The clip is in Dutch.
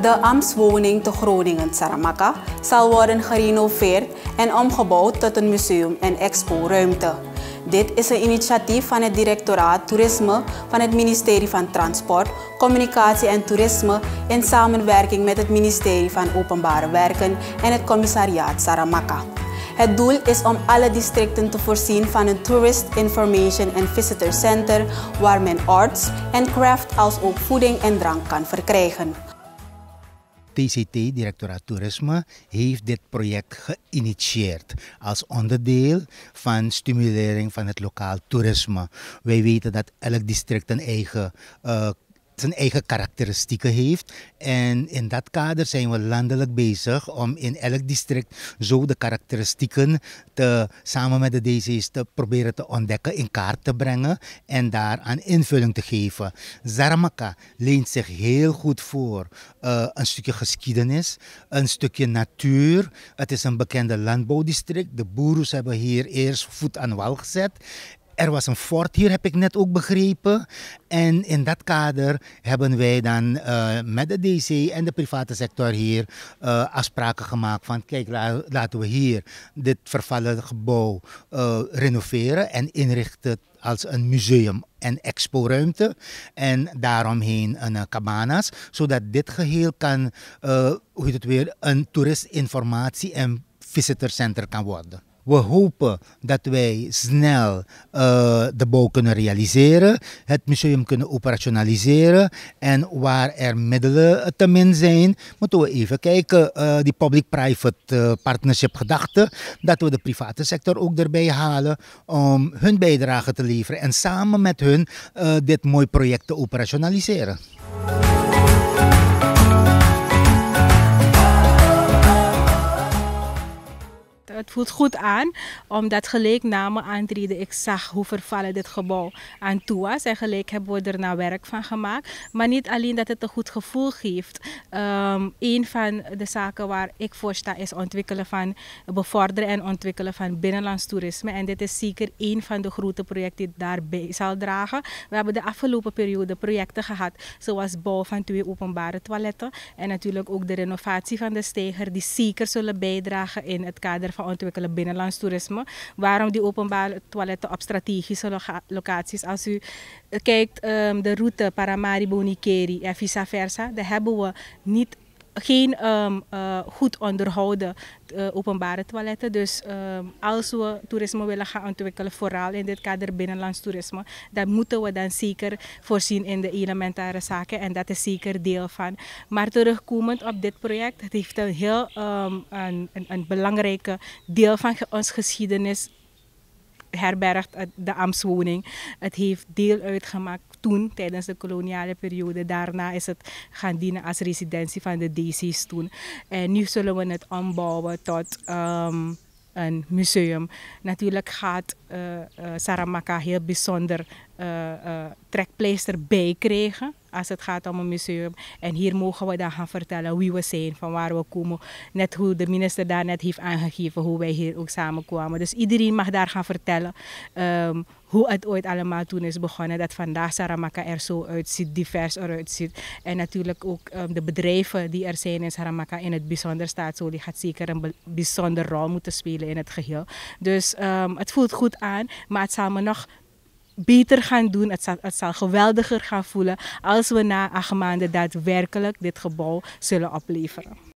De Amstwoning te Groningen Saramaka zal worden gerenoveerd en omgebouwd tot een museum en expo-ruimte. Dit is een initiatief van het Directoraat Toerisme van het Ministerie van Transport, Communicatie en Toerisme in samenwerking met het Ministerie van Openbare Werken en het Commissariaat Saramaka. Het doel is om alle districten te voorzien van een Tourist Information and Visitor Center waar men arts en craft als ook voeding en drank kan verkrijgen. TCT, Directoraat Toerisme, heeft dit project geïnitieerd als onderdeel van stimulering van het lokaal toerisme. Wij weten dat elk district een eigen uh, zijn eigen karakteristieken heeft. En in dat kader zijn we landelijk bezig om in elk district zo de karakteristieken te, samen met de DC's te proberen te ontdekken, in kaart te brengen en daaraan invulling te geven. Zaramaka leent zich heel goed voor eh, een stukje geschiedenis, een stukje natuur. Het is een bekende landbouwdistrict. De boeren hebben hier eerst voet aan wal gezet er was een fort hier, heb ik net ook begrepen. En in dat kader hebben wij dan eh, met de DC en de private sector hier eh, afspraken gemaakt van kijk, laten we hier dit vervallen gebouw eh, renoveren en inrichten als een museum en exporuimte. En daaromheen een cabana's, zodat dit geheel kan, hoe heet het weer, een toeristinformatie- en visitorcenter kan worden we hopen dat wij snel eh, de bouw kunnen realiseren, het museum kunnen operationaliseren. En waar er middelen eh, te min zijn, moeten we even kijken, uh, die public-private partnership gedachte, dat we de private sector ook erbij halen om hun bijdrage te leveren en samen met hun dit mooi project te operationaliseren. het voelt goed aan, omdat gelijk na mijn aantreden ik zag hoe vervallen dit gebouw aan toe was. En gelijk hebben we er nou werk van gemaakt. Maar niet alleen dat het een goed gevoel geeft. Um, een van de zaken waar ik voor sta is ontwikkelen van, bevorderen en ontwikkelen van binnenlands toerisme. En dit is zeker een van de grote projecten die daarbij zal dragen. We hebben de afgelopen periode projecten gehad, zoals bouw van twee openbare toiletten. En natuurlijk ook de renovatie van de steiger, die zeker zullen bijdragen in het kader van ontwikkelen, binnenlands toerisme. Waarom die openbare toiletten op strategische locaties? Als u eh, kijkt, um, de route Paramaribo-Nikeri en vice versa, daar hebben we niet geen ehm, eh, goed onderhouden eh, openbare toiletten. Dus ehm, als we toerisme willen gaan ontwikkelen, vooral in dit kader binnenlands toerisme, dan moeten we dan zeker voorzien in de elementaire zaken. En dat is zeker deel van. Maar terugkomend op dit project, het heeft een heel um, een, een, belangrijke deel van ons geschiedenis herbergt eh, de Amswoning. Het heeft deel uitgemaakt toen tijdens de koloniale periode. Daarna is het gaan dienen als residentie van de DC's toen. En nu zullen we het ombouwen tot ehm, een museum. Natuurlijk gaat uh, uh, Saramaka heel bijzonder eh, trekpleister bij krijgen als het gaat om een museum. En hier mogen we dan gaan vertellen wie we zijn, van waar we komen. Net hoe de minister daar net heeft aangegeven hoe wij hier ook samenkwamen. Dus iedereen mag daar gaan vertellen ehm, hoe het ooit allemaal toen is begonnen. Dat vandaag Saramaka er zo uitziet, divers eruit ziet. En natuurlijk ook ehm, de bedrijven die er zijn in Saramaka in het bijzonder. staat, die gaat zeker een bijzonder rol moeten spelen in het geheel. Dus ehm, het voelt goed aan, maar het zal me nog beter gaan doen. Het zal, het zal geweldiger gaan voelen als we na acht maanden daadwerkelijk dit gebouw zullen opleveren.